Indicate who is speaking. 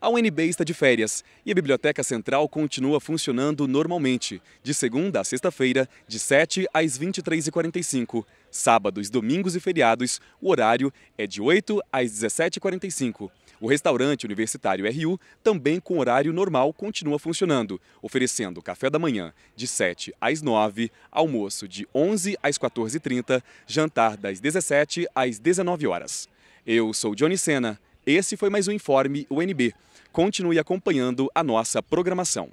Speaker 1: a UNB está de férias e a Biblioteca Central continua funcionando normalmente, de segunda a sexta-feira, de 7 às 23h45. Sábados, domingos e feriados, o horário é de 8 às 17h45. O restaurante universitário RU, também com horário normal, continua funcionando, oferecendo café da manhã de 7 às 9, almoço de 11 às 14h30, jantar das 17 às 19 horas. Eu sou Johnny Sena esse foi mais um informe UNB. Continue acompanhando a nossa programação.